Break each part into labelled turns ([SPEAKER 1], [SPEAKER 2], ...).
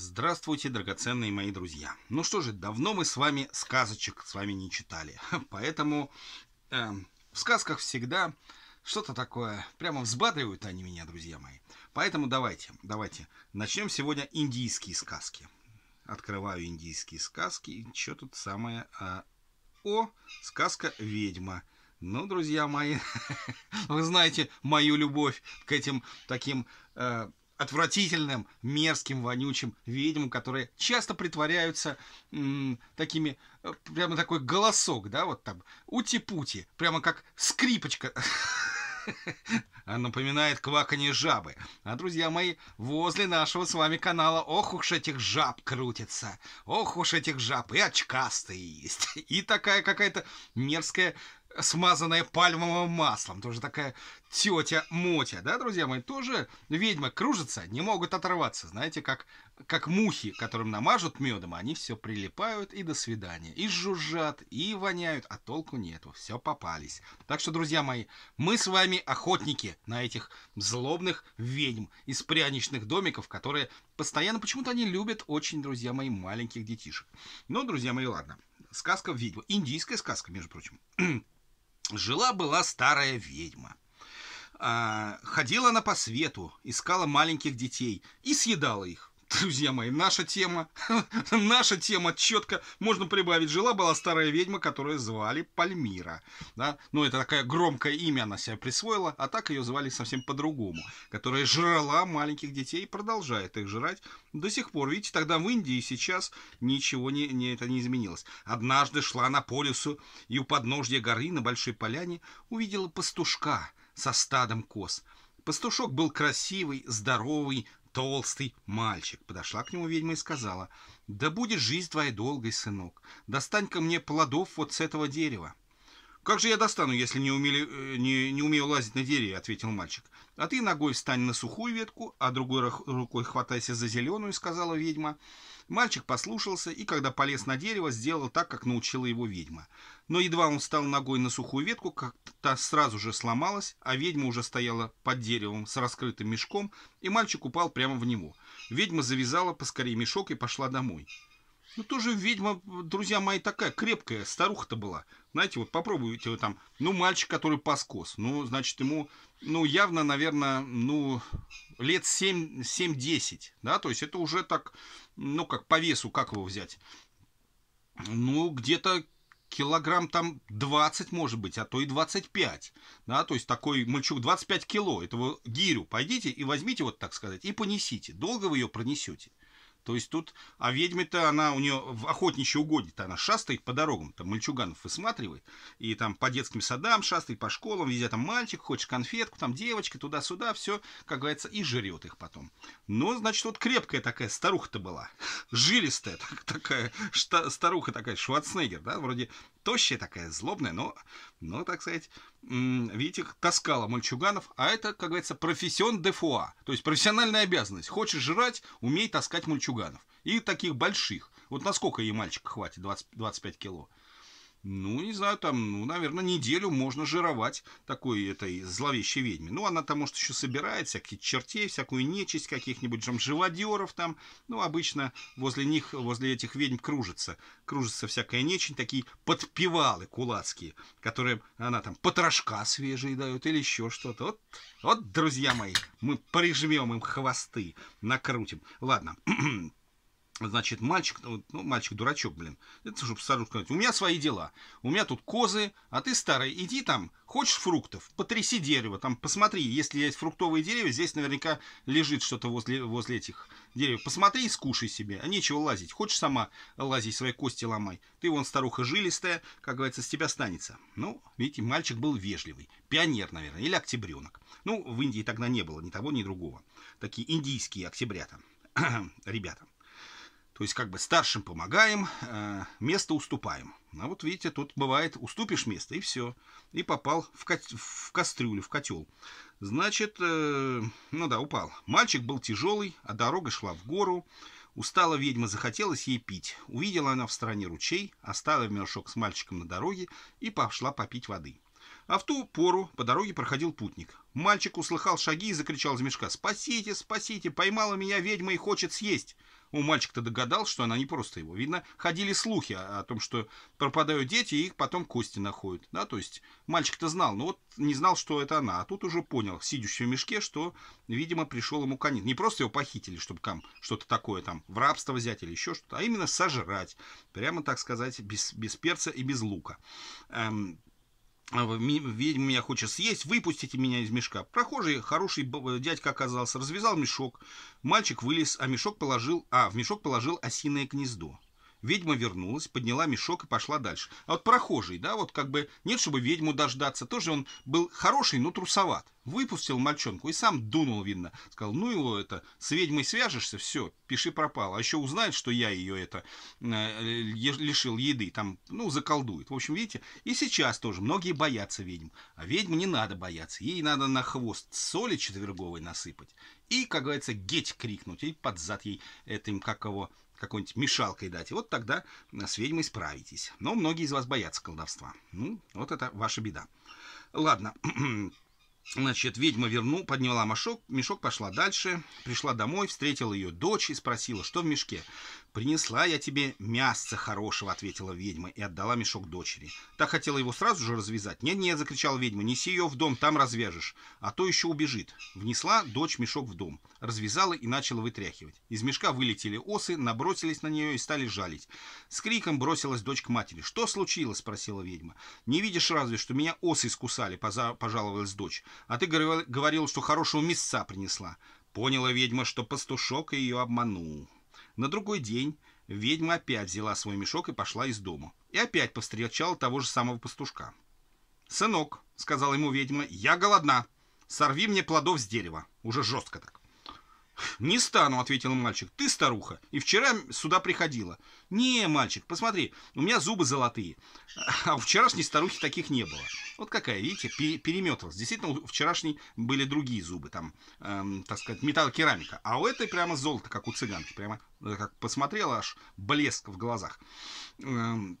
[SPEAKER 1] Здравствуйте, драгоценные мои друзья. Ну что же, давно мы с вами сказочек с вами не читали. Поэтому э, в сказках всегда что-то такое. Прямо взбадривают они меня, друзья мои. Поэтому давайте, давайте. Начнем сегодня индийские сказки. Открываю индийские сказки. И что тут самое... Э, о, сказка «Ведьма». Ну, друзья мои, вы знаете мою любовь к этим таким э, отвратительным, мерзким, вонючим ведьмам, которые часто притворяются м, такими, э, прямо такой голосок, да, вот там, ути-пути, прямо как скрипочка. Напоминает кваканье жабы. А, друзья мои, возле нашего с вами канала ох уж этих жаб крутится. Ох уж этих жаб. И очкастые есть. И такая какая-то мерзкая смазанная пальмовым маслом. Тоже такая тетя Мотя, да, друзья мои, тоже ведьмы кружатся, не могут оторваться, знаете, как, как мухи, которым намажут медом, они все прилипают и до свидания, и жужжат, и воняют, а толку нету, все попались. Так что, друзья мои, мы с вами охотники на этих злобных ведьм из пряничных домиков, которые постоянно, почему-то они любят очень, друзья мои, маленьких детишек. Ну, друзья мои, ладно, сказка ведьма, индийская сказка, между прочим. Жила-была старая ведьма. А, ходила она по свету, искала маленьких детей и съедала их. Друзья мои, наша тема, наша тема четко, можно прибавить, жила-была старая ведьма, которую звали Пальмира. Да? Ну, это такая громкое имя она себя присвоила, а так ее звали совсем по-другому, которая жрала маленьких детей и продолжает их жрать до сих пор. Видите, тогда в Индии сейчас ничего не, не, это не изменилось. Однажды шла она по лесу и у подножья горы на Большой Поляне увидела пастушка – со стадом коз. Пастушок был красивый, здоровый, толстый мальчик. Подошла к нему ведьма и сказала, «Да будет жизнь твоя долгой, сынок. достань ко мне плодов вот с этого дерева». «Как же я достану, если не, умели, э, не, не умею лазить на деревья?» — ответил мальчик. «А ты ногой встань на сухую ветку, а другой рукой хватайся за зеленую», — сказала ведьма. Мальчик послушался и, когда полез на дерево, сделал так, как научила его ведьма. Но едва он встал ногой на сухую ветку, как та сразу же сломалась, а ведьма уже стояла под деревом с раскрытым мешком, и мальчик упал прямо в него. Ведьма завязала поскорее мешок и пошла домой. Ну, тоже ведьма, друзья мои, такая крепкая старуха-то была. Знаете, вот попробуйте вы там, ну, мальчик, который поскос, ну, значит, ему, ну, явно, наверное, ну, лет 7-10, да, то есть это уже так, ну, как по весу, как его взять? Ну, где-то килограмм там 20, может быть, а то и 25. Да, то есть такой мальчук 25 кило, этого гирю пойдите и возьмите, вот так сказать, и понесите. Долго вы ее пронесете? То есть тут, а ведьма-то, она у нее в охотничье угодье-то, она шастает по дорогам, там мальчуганов высматривает, и там по детским садам шастает, по школам, везде там мальчик, хочешь конфетку, там девочка, туда-сюда, все, как говорится, и жрет их потом. Но, значит, вот крепкая такая старуха-то была, жилистая так, такая, шта, старуха такая, Шварценеггер, да, вроде тощая такая, злобная, но, но так сказать, видите, таскала мальчуганов. А это, как говорится, профессион де фуа, то есть профессиональная обязанность. Хочешь жрать, умей таскать мальчуганов. И таких больших. Вот насколько ей мальчика хватит, 20, 25 кило ну, не знаю, там, ну, наверное, неделю можно жировать такой этой зловещей ведьме. Ну, она там, может, еще собирает всяких чертей, всякую нечисть каких-нибудь, там, живодеров там. Ну, обычно возле них, возле этих ведьм кружится. Кружится всякая нечисть, такие подпевалы кулацкие, которые она там потрошка свежие дают или еще что-то. Вот, вот, друзья мои, мы прижмем им хвосты, накрутим. Ладно. Значит, мальчик, ну, ну, мальчик дурачок, блин. Это чтобы старую сказать, у меня свои дела. У меня тут козы, а ты старый, иди там, хочешь фруктов, потряси дерево, там посмотри, если есть фруктовые деревья, здесь наверняка лежит что-то возле, возле этих деревьев. Посмотри и скушай себе, а нечего лазить. Хочешь сама лазить, свои кости ломай. Ты вон старуха жилистая, как говорится, с тебя останется. Ну, видите, мальчик был вежливый. Пионер, наверное, или октябренок. Ну, в Индии тогда не было ни того, ни другого. Такие индийские октябрята. ребята. То есть как бы старшим помогаем, э, место уступаем. А вот видите, тут бывает, уступишь место и все. И попал в, ко в кастрюлю, в котел. Значит, э, ну да, упал. Мальчик был тяжелый, а дорога шла в гору. Устала ведьма, захотелось ей пить. Увидела она в стороне ручей, оставила мешок с мальчиком на дороге и пошла попить воды. А в ту пору по дороге проходил путник. Мальчик услыхал шаги и закричал из мешка «Спасите, спасите! Поймала меня ведьма и хочет съесть!» Ну, мальчик-то догадался, что она не просто его. Видно, ходили слухи о, о том, что пропадают дети, и их потом кости находят. Да, то есть мальчик-то знал, но вот не знал, что это она. А тут уже понял, сидящий в мешке, что, видимо, пришел ему конец. Не просто его похитили, чтобы там что-то такое там в рабство взять или еще что-то, а именно сожрать. Прямо, так сказать, без, без перца и без лука. Эм, ведьма меня хочет съесть, выпустите меня из мешка. Прохожий, хороший э, дядька оказался, развязал мешок, мальчик вылез, а мешок положил, а, в мешок положил осиное гнездо. Ведьма вернулась, подняла мешок и пошла дальше. А вот прохожий, да, вот как бы нет, чтобы ведьму дождаться. Тоже он был хороший, но трусоват. Выпустил мальчонку и сам дунул, видно. Сказал, ну его это, с ведьмой свяжешься, все, пиши пропал. А еще узнает, что я ее это э, лишил еды, там, ну, заколдует. В общем, видите, и сейчас тоже многие боятся ведьм. А ведьм не надо бояться. Ей надо на хвост соли четверговой насыпать. И, как говорится, геть крикнуть. И под зад ей этим, как его, какой-нибудь мешалкой дать, и вот тогда с ведьмой справитесь. Но многие из вас боятся колдовства. Ну, вот это ваша беда. Ладно, Значит, ведьма верну, подняла мешок, мешок пошла дальше, пришла домой, встретила ее дочь и спросила, что в мешке. «Принесла я тебе мясо хорошего», — ответила ведьма и отдала мешок дочери. Та хотела его сразу же развязать. «Нет-нет», — закричала ведьма, — «неси ее в дом, там развяжешь, а то еще убежит». Внесла дочь мешок в дом, развязала и начала вытряхивать. Из мешка вылетели осы, набросились на нее и стали жалить. С криком бросилась дочь к матери. «Что случилось?» — спросила ведьма. «Не видишь разве, что меня осы скусали? пожаловалась дочь. А ты говорил, что хорошего мясца принесла. Поняла ведьма, что пастушок ее обманул. На другой день ведьма опять взяла свой мешок и пошла из дома. И опять повстречала того же самого пастушка. «Сынок», — сказала ему ведьма, — «я голодна. Сорви мне плодов с дерева». Уже жестко так. «Не стану», — ответил мальчик. «Ты старуха, и вчера сюда приходила». «Не, мальчик, посмотри, у меня зубы золотые, а у вчерашней старухи таких не было». Вот какая, видите, переметалась. Действительно, у вчерашней были другие зубы, там, эм, так сказать, металлокерамика. А у этой прямо золото, как у цыганки, прямо э, как посмотрела, аж блеск в глазах. Эм,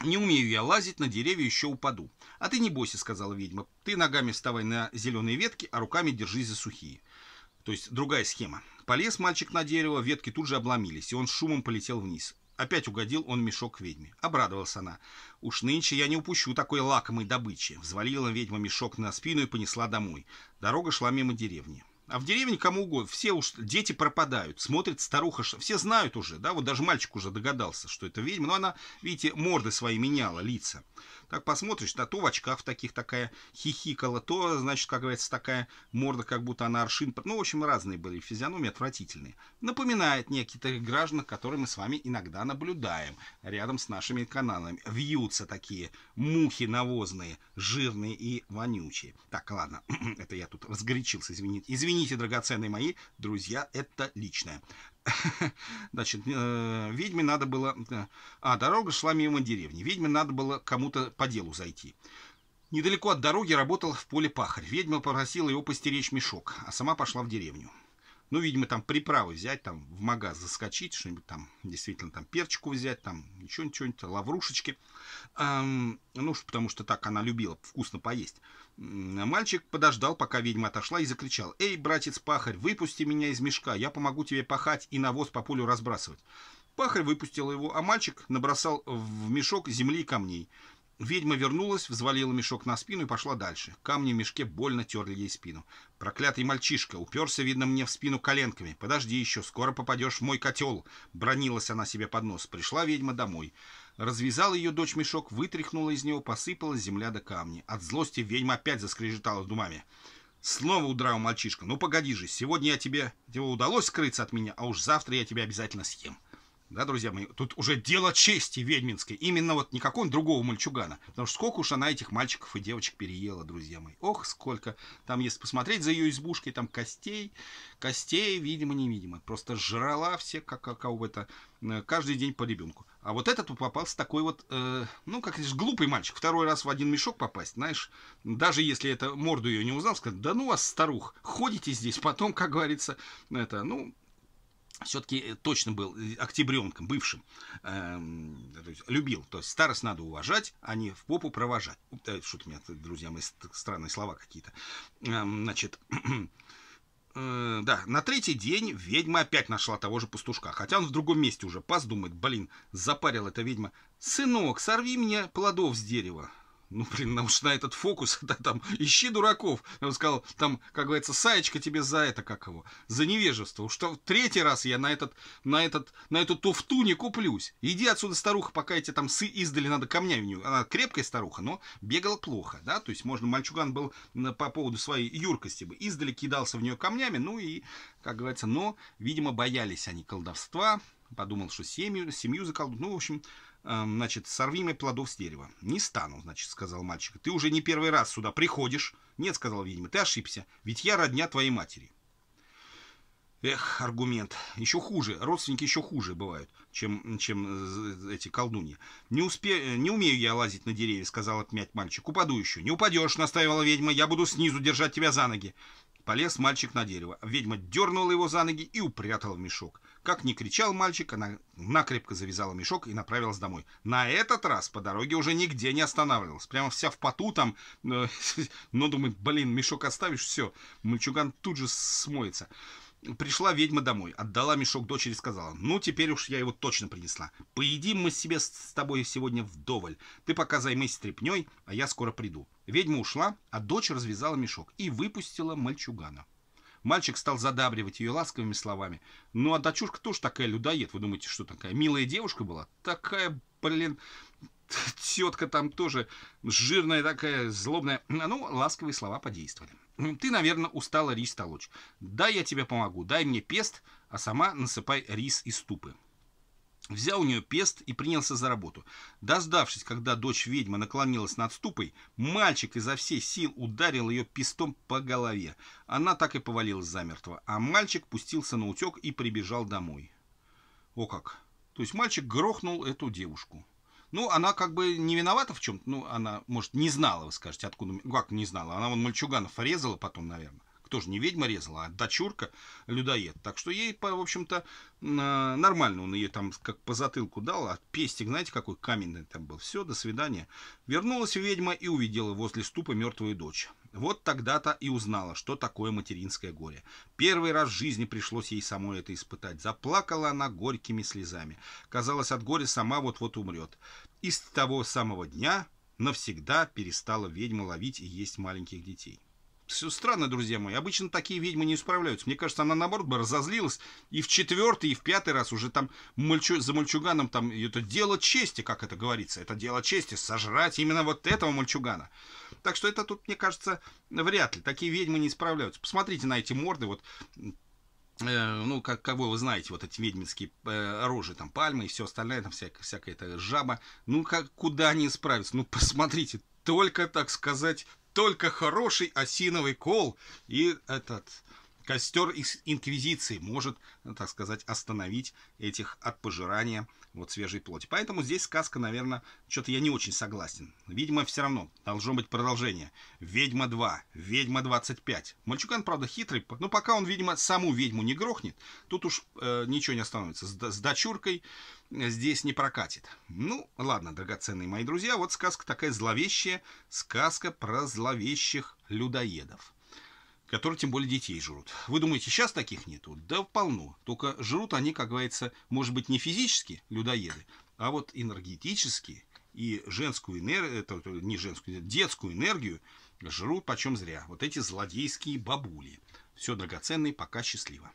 [SPEAKER 1] не умею я лазить, на деревья еще упаду. А ты не бойся, сказала ведьма. Ты ногами вставай на зеленые ветки, а руками держись за сухие. То есть другая схема. Полез мальчик на дерево, ветки тут же обломились, и он с шумом полетел вниз. Опять угодил он мешок ведьме. Обрадовалась она. «Уж нынче я не упущу такой лакомой добычи». Взвалила ведьма мешок на спину и понесла домой. Дорога шла мимо деревни. А в деревне кому угодно, все уж дети пропадают, смотрит старуха, все знают уже, да, вот даже мальчик уже догадался, что это ведьма, но она, видите, морды свои меняла, лица. Так посмотришь, да, то в очках таких такая хихикала, то, значит, как говорится, такая морда, как будто она аршин, ну, в общем, разные были физиономии, отвратительные. Напоминает некоторых граждан, которые мы с вами иногда наблюдаем рядом с нашими каналами. Вьются такие мухи навозные, жирные и вонючие. Так, ладно, это я тут разгорячился, извините, извините Извините, драгоценные мои друзья, это личное. Значит, э, ведьме надо было... Э, а, дорога шла мимо деревни. Ведьме надо было кому-то по делу зайти. Недалеко от дороги работал в поле пахарь. Ведьма попросила его постеречь мешок, а сама пошла в деревню ну, видимо, там приправы взять, там в магаз заскочить, что-нибудь там, действительно, там перчику взять, там еще ничего-нибудь, лаврушечки. Эм, ну, потому что так она любила вкусно поесть. Мальчик подождал, пока ведьма отошла и закричал. «Эй, братец-пахарь, выпусти меня из мешка, я помогу тебе пахать и навоз по полю разбрасывать». Пахарь выпустил его, а мальчик набросал в мешок земли и камней. Ведьма вернулась, взвалила мешок на спину и пошла дальше. Камни в мешке больно терли ей спину. «Проклятый мальчишка! Уперся, видно, мне в спину коленками. Подожди еще, скоро попадешь в мой котел!» Бронилась она себе под нос. Пришла ведьма домой. Развязала ее дочь мешок, вытряхнула из него, посыпала земля до камни. От злости ведьма опять заскрежетала думами. Снова удрал мальчишка. «Ну погоди же, сегодня я тебе... Тебе удалось скрыться от меня, а уж завтра я тебя обязательно съем» да, друзья мои, тут уже дело чести ведьминской, именно вот никакого другого мальчугана, потому что сколько уж она этих мальчиков и девочек переела, друзья мои, ох, сколько, там, если посмотреть за ее избушкой, там костей, костей, видимо, невидимо, просто жрала все, как, как кого-то, э, каждый день по ребенку. А вот этот попался такой вот, э, ну, как лишь глупый мальчик. Второй раз в один мешок попасть, знаешь, даже если это морду ее не узнал, сказать, да ну вас, старух, ходите здесь, потом, как говорится, это, ну, все-таки э, точно был э, октябренком, бывшим, эм, любил. То есть старость надо уважать, а не в попу провожать. Э, что у меня, друзья мои, странные слова какие-то. Эм, значит, э, да, на третий день ведьма опять нашла того же пастушка. Хотя он в другом месте уже пас, думает, блин, запарил эта ведьма. Сынок, сорви мне плодов с дерева ну, блин, уж на этот фокус, да, там, ищи дураков. Я бы сказал, там, как говорится, Саечка тебе за это, как его, за невежество. Уж в третий раз я на этот, на этот, на эту туфту не куплюсь. Иди отсюда, старуха, пока эти там сы издали надо камнями. Не... Она крепкая старуха, но бегала плохо, да, то есть, можно, мальчуган был по поводу своей юркости бы, издали кидался в нее камнями, ну и, как говорится, но, видимо, боялись они колдовства, подумал, что семью, семью заколдует. Ну, в общем, эм, значит, сорви мне плодов с дерева. Не стану, значит, сказал мальчик. Ты уже не первый раз сюда приходишь. Нет, сказал ведьма, ты ошибся, ведь я родня твоей матери. Эх, аргумент. Еще хуже. Родственники еще хуже бывают, чем, чем э, эти колдуньи. Не, успе... не умею я лазить на деревья, сказал отмять мальчик. Упаду еще. Не упадешь, настаивала ведьма. Я буду снизу держать тебя за ноги. Полез мальчик на дерево. Ведьма дернула его за ноги и упрятала в мешок. Как ни кричал мальчик, она накрепко завязала мешок и направилась домой. На этот раз по дороге уже нигде не останавливалась. Прямо вся в поту там. Э, но думает, блин, мешок оставишь, все. Мальчуган тут же смоется. Пришла ведьма домой, отдала мешок дочери и сказала, «Ну, теперь уж я его точно принесла. Поедим мы себе с тобой сегодня вдоволь. Ты пока займись трепней, а я скоро приду». Ведьма ушла, а дочь развязала мешок и выпустила мальчугана. Мальчик стал задабривать ее ласковыми словами. Ну, а дочурка тоже такая людоед. Вы думаете, что такая милая девушка была? Такая, блин, тетка там тоже жирная такая, злобная. Ну, ласковые слова подействовали. Ты, наверное, устала рис толочь. Да, я тебе помогу. Дай мне пест, а сама насыпай рис из ступы. Взял у нее пест и принялся за работу. Дождавшись, когда дочь ведьмы наклонилась над ступой, мальчик изо всей сил ударил ее пестом по голове. Она так и повалилась замертво, а мальчик пустился на утек и прибежал домой. О как! То есть мальчик грохнул эту девушку. Ну, она как бы не виновата в чем-то. Ну, она, может, не знала, вы скажете, откуда... Как не знала? Она вон мальчуганов резала потом, наверное тоже не ведьма резала, а дочурка людоед. Так что ей, в общем-то, а, нормально. Он ее там как по затылку дал, а пестик, знаете, какой каменный там был. Все, до свидания. Вернулась ведьма и увидела возле ступа мертвую дочь. Вот тогда-то и узнала, что такое материнское горе. Первый раз в жизни пришлось ей самой это испытать. Заплакала она горькими слезами. Казалось, от горя сама вот-вот умрет. И с того самого дня навсегда перестала ведьма ловить и есть маленьких детей. Все странно, друзья мои. Обычно такие ведьмы не справляются. Мне кажется, она наоборот бы разозлилась и в четвертый, и в пятый раз уже там мальчу... за мальчуганом там это дело чести, как это говорится. Это дело чести, сожрать именно вот этого мальчугана. Так что это тут, мне кажется, вряд ли. Такие ведьмы не справляются. Посмотрите на эти морды, вот э, ну, как, как вы знаете, вот эти ведьминские э, рожи, там, пальмы и все остальное, там, всякая, всякая эта жаба. Ну, как, куда они справятся? Ну, посмотрите, только, так сказать, только хороший осиновый кол и этот Костер инквизиции может, ну, так сказать, остановить этих от пожирания вот свежей плоти. Поэтому здесь сказка, наверное, что-то я не очень согласен. Видимо, все равно должно быть продолжение. Ведьма 2, Ведьма 25. Мальчуган, правда, хитрый, но пока он, видимо, саму ведьму не грохнет, тут уж э, ничего не остановится. С, с дочуркой э, здесь не прокатит. Ну, ладно, драгоценные мои друзья, вот сказка такая зловещая, сказка про зловещих людоедов которые тем более детей жрут. Вы думаете, сейчас таких нету? Да полно. Только жрут они, как говорится, может быть, не физически, людоеды, а вот энергетически и женскую энергию, это, не женскую, детскую энергию жрут почем зря. Вот эти злодейские бабули. Все драгоценное, пока счастливо.